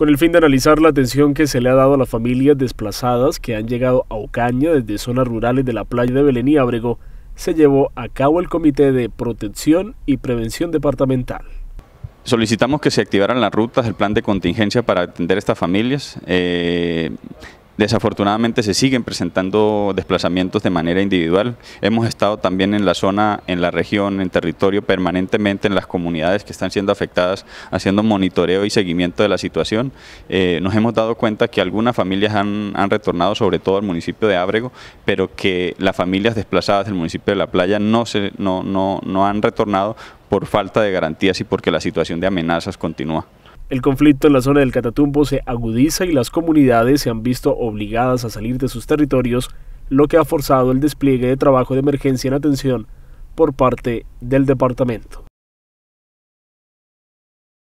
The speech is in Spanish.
con el fin de analizar la atención que se le ha dado a las familias desplazadas que han llegado a Ocaña desde zonas rurales de la playa de Belén y Ábrego, se llevó a cabo el Comité de Protección y Prevención Departamental. Solicitamos que se activaran las rutas, del plan de contingencia para atender a estas familias. Eh, Desafortunadamente se siguen presentando desplazamientos de manera individual. Hemos estado también en la zona, en la región, en territorio, permanentemente en las comunidades que están siendo afectadas, haciendo monitoreo y seguimiento de la situación. Eh, nos hemos dado cuenta que algunas familias han, retornado, sobre todo al municipio de Ábrego, pero que las familias desplazadas del municipio de La Playa no, se, no han retornado por falta de garantías y porque la situación de amenazas continúa. El conflicto en la zona del Catatumbo se agudiza y las comunidades se han visto obligadas a salir de sus territorios, lo que ha forzado el despliegue de trabajo de emergencia en atención por parte del departamento.